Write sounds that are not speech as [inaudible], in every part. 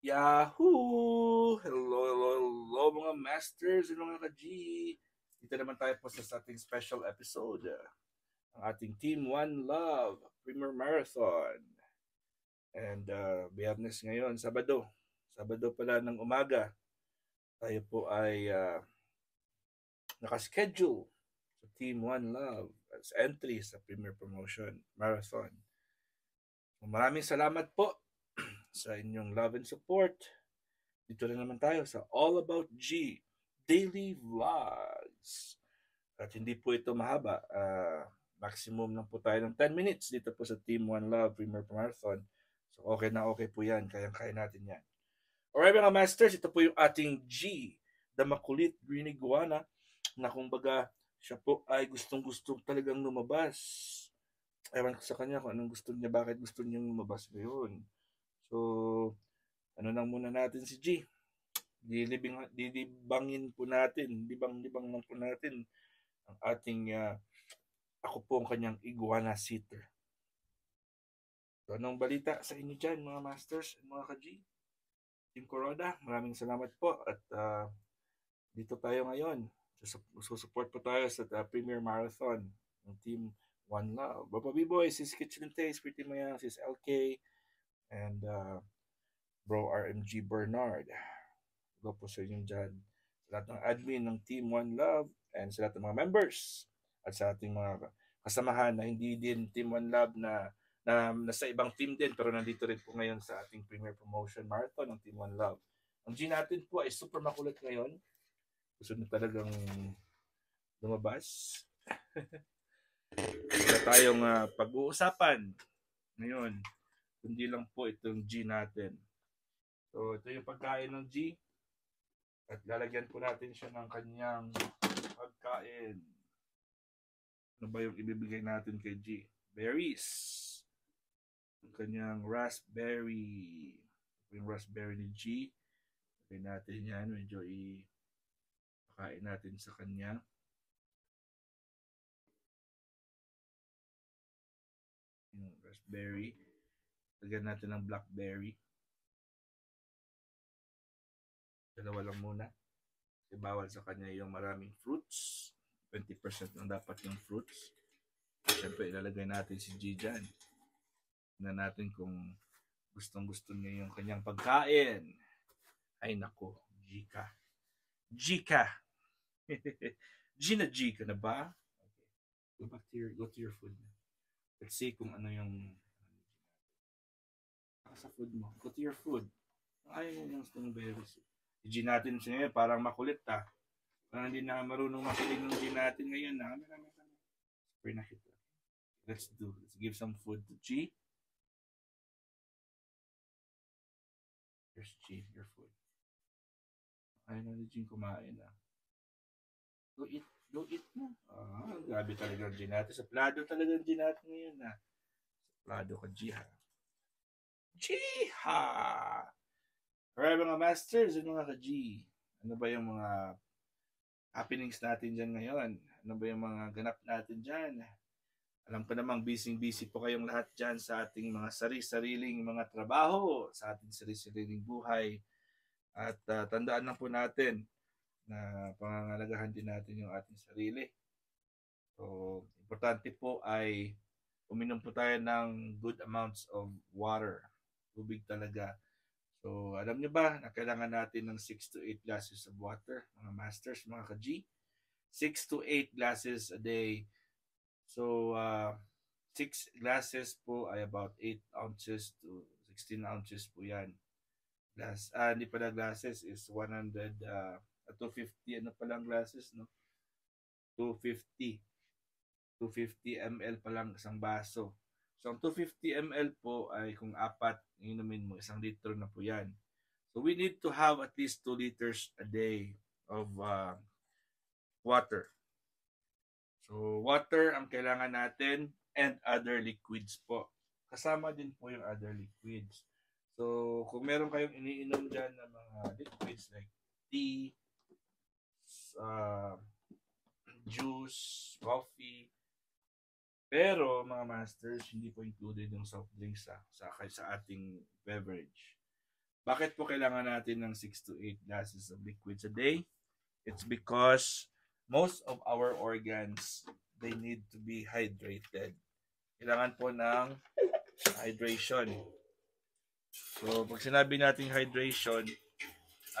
Yahoo! Hello, hello, hello mga masters and mga ka-G! Dito naman tayo po sa ating special episode. Ang ating Team One Love Premier Marathon. And uh, biyernes ngayon, Sabado. Sabado pala ng umaga. Tayo po ay uh, nakaschedule sa Team One Love as entry sa Premier Promotion Marathon. Maraming salamat po sa inyong love and support. Dito na naman tayo sa All About G Daily Vlogs. At hindi po ito mahaba. Uh, maximum lang po tayo ng 10 minutes dito po sa Team One Love Premier Marathon. So okay na okay po yan. Kayang-kaya natin yan. Alright mga masters, ito po yung ating G, the makulit green iguana na kumbaga siya po ay gustong gusto talagang lumabas. Ewan ko sa kanya kung anong gusto niya, bakit gusto niya lumabas ngayon. So, ano lang muna natin si G. Dilibing, dilibangin po natin, dibang-dibang lang po natin ang ating, uh, ako po ang kanyang iguana sitter. So, anong balita sa inyo dyan, mga masters at mga ka-G? Team Corona, maraming salamat po at uh, dito tayo ngayon. Susupport po tayo sa uh, Premier Marathon ng Team One Love. Baba B-Boy, sis Kitchen Taste, Pretty Mayang, sis LK, and uh, Bro RMG Bernard. Hello po sa inyo dyan. Sa lahat ng admin ng Team One Love and sa lahat ng mga members at sa ating mga kasamahan na hindi din Team One Love na, na nasa ibang team din pero nandito rin po ngayon sa ating Premier Promotion Marathon ng Team One Love. Ang G natin po ay super makulit ngayon. Gusto na talagang lumabas. Ito [laughs] tayong uh, pag-uusapan ngayon kundi lang po itong G natin. So ito yung pagkain ng G at lalagyan po natin siya ng kanyang pagkain. Ano ba yung ibibigay natin kay G? Berries. Ang kanyang raspberry. Yung raspberry ni G. Lagay natin yan. Medyo i pakain natin sa kanya. Yung raspberry. Lagyan natin ng blackberry. Dalawa lang muna. Kasi bawal sa kanya yung maraming fruits. 20% lang dapat yung fruits. Siyempre, ilalagay natin si G dyan. Tignan natin kung gustong gusto niya yung kanyang pagkain. Ay nako, G ka. G ka. G [laughs] na G ka na ba? Okay. Go back to your, go to your food. Let's see kung ano yung sa food mo. Go to your food. Ayaw mo ng strawberries. Yung gin natin siya ngayon, parang makulit ah. Parang hindi na marunong makilig ng gin natin ngayon. Na. Ah. Kami, kami, kami. Spray na kita. Let's do. Let's give some food to G. Here's G, your food. Ayaw na ni Jean kumain ha. Ah. Go eat. Go eat na. Ah, grabe talaga ang gin natin. Sa plado talaga ang gin natin ngayon ha. Ah. Sa plado ka, G ha. Jiha! Alright mga masters at mga ka-G, ano ba yung mga happenings natin dyan ngayon? Ano ba yung mga ganap natin dyan? Alam ko namang busy-busy po kayong lahat dyan sa ating mga sari-sariling mga trabaho, sa ating sari-sariling buhay. At uh, tandaan lang po natin na pangangalagahan din natin yung ating sarili. So, importante po ay uminom po tayo ng good amounts of water tubig talaga. So, alam niyo ba na kailangan natin ng 6 to 8 glasses of water, mga masters, mga ka-G? 6 to 8 glasses a day. So, uh, 6 glasses po ay about 8 ounces to 16 ounces po yan. Glass, ah, hindi pala glasses is 100, uh, 250, ano pala ang glasses, no? 250. 250 ml palang isang baso. So, ang 250 ml po ay kung apat, inumin mo, isang liter na po yan. So, we need to have at least 2 liters a day of uh, water. So, water ang kailangan natin and other liquids po. Kasama din po yung other liquids. So, kung meron kayong iniinom dyan ng mga liquids like tea, uh, juice, coffee, pero mga masters, hindi po included yung soft drinks ah, sa, sa, sa ating beverage. Bakit po kailangan natin ng 6 to 8 glasses of liquid a day? It's because most of our organs, they need to be hydrated. Kailangan po ng hydration. So, pag sinabi natin hydration,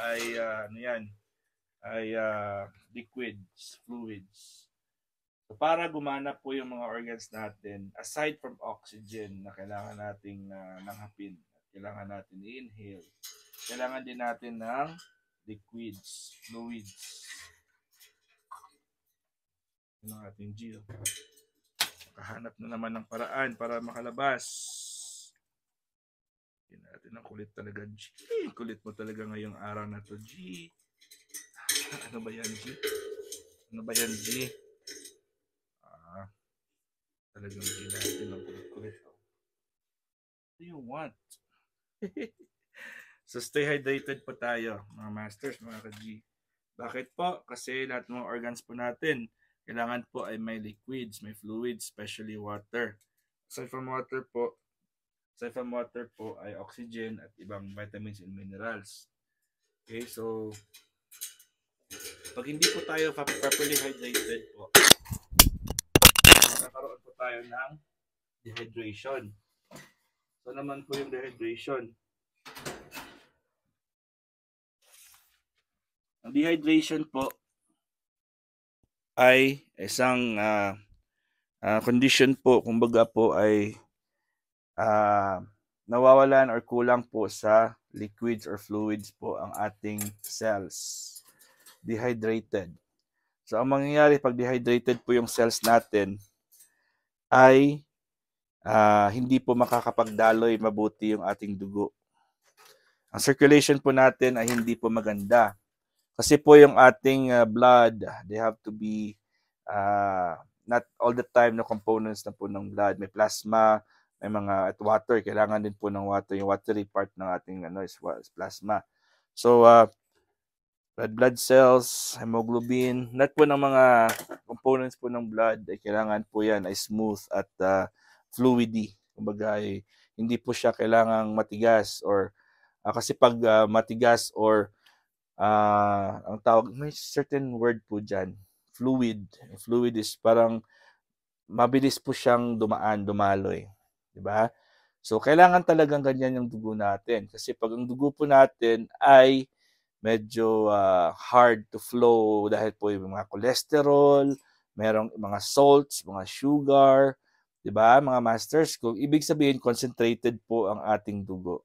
ay uh, ano yan? Ay uh, liquids, fluids. So para gumana po yung mga organs natin, aside from oxygen na kailangan nating uh, nanghapin, kailangan natin inhale, kailangan din natin ng liquids, fluids. Yun ang ating Gio. Oh. Nakahanap na naman ng paraan para makalabas. Yun natin ang kulit talaga, G. Kulit mo talaga ngayong araw na to, G. [laughs] ano ba yan, G? Ano ba yan, G? Talagang hindi natin ang kulit-kulit. Oh. What do you want? [laughs] so stay hydrated po tayo, mga masters, mga ka-G. Bakit po? Kasi lahat ng organs po natin, kailangan po ay may liquids, may fluids, especially water. Aside from water po, aside from water po ay oxygen at ibang vitamins and minerals. Okay, so pag hindi po tayo properly hydrated po, tayo ng dehydration. So naman po yung dehydration. Ang dehydration po ay isang uh, uh, condition po, kumbaga po ay uh, nawawalan or kulang po sa liquids or fluids po ang ating cells. Dehydrated. So ang mangyayari pag dehydrated po yung cells natin, ay uh, hindi po makakapagdaloy mabuti yung ating dugo. Ang circulation po natin ay hindi po maganda. Kasi po yung ating uh, blood, they have to be uh, not all the time na components na po ng blood. May plasma, may mga at water. Kailangan din po ng water. Yung watery part ng ating ano, is, is plasma. So, uh, red blood cells, hemoglobin, lahat po ng mga components po ng blood ay eh, kailangan po yan ay smooth at uh, fluidy. Kumbaga ay hindi po siya kailangang matigas or uh, kasi pag uh, matigas or uh, ang tawag, may certain word po dyan, fluid. Fluid is parang mabilis po siyang dumaan, dumaloy. Di ba? So, kailangan talagang ganyan yung dugo natin. Kasi pag ang dugo po natin ay medyo uh, hard to flow dahil po yung mga cholesterol, merong mga salts, mga sugar, 'di ba? Mga masters, kung ibig sabihin concentrated po ang ating dugo.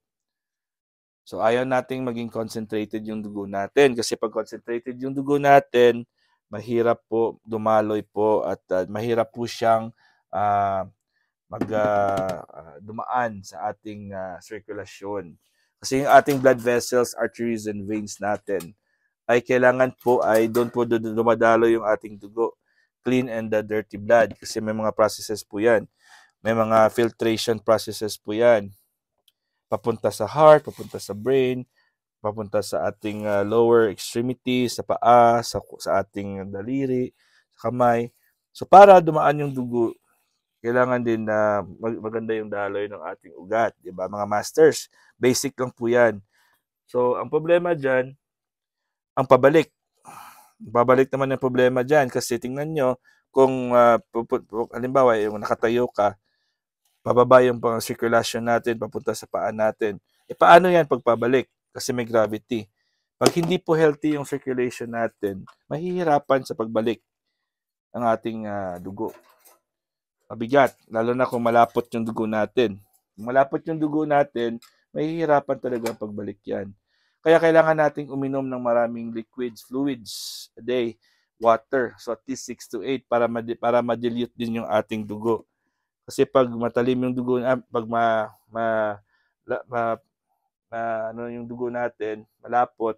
So ayaw nating maging concentrated yung dugo natin kasi pag concentrated yung dugo natin, mahirap po dumaloy po at uh, mahirap po siyang uh, mag uh, uh, dumaan sa ating uh, sirkulasyon. Kasi yung ating blood vessels, arteries and veins natin ay kailangan po ay doon po dumadalo yung ating dugo clean and the dirty blood kasi may mga processes po yan. May mga filtration processes po yan. Papunta sa heart, papunta sa brain, papunta sa ating uh, lower extremities, sa paa, sa, sa ating daliri, sa kamay. So para dumaan yung dugo, kailangan din na mag- maganda yung daloy ng ating ugat, 'di ba? Mga masters, basic lang po 'yan. So ang problema diyan, ang pabalik babalik naman yung problema dyan kasi tingnan nyo, kung uh, halimbawa yung eh, nakatayo ka, bababa yung pang circulation natin papunta sa paa natin. E paano yan pagpabalik? Kasi may gravity. Pag hindi po healthy yung circulation natin, mahihirapan sa pagbalik ang ating uh, dugo. Mabigat, lalo na kung malapot yung dugo natin. Kung malapot yung dugo natin, mahihirapan talaga ang pagbalik yan. Kaya kailangan nating uminom ng maraming liquids, fluids a day, water. So at least 6 to 8 para mad- para ma-dilute din yung ating dugo. Kasi pag matalim yung dugo, ah, pag ma, ma, la, ma, ma ano yung dugo natin, malapot,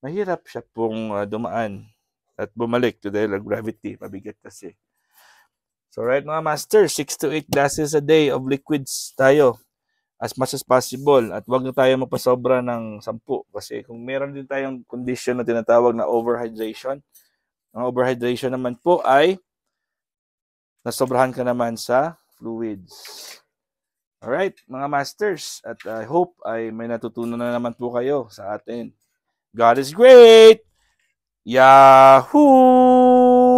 mahirap siya pong uh, dumaan at bumalik to dahil gravity, mabigat kasi. So right mga master, 6 to 8 glasses a day of liquids tayo as much as possible at huwag na tayo mapasobra ng sampu kasi kung meron din tayong condition na tinatawag na overhydration, ang overhydration naman po ay nasobrahan ka naman sa fluids. Alright, mga masters, at I hope ay may natutunan na naman po kayo sa atin. God is great! Yahoo!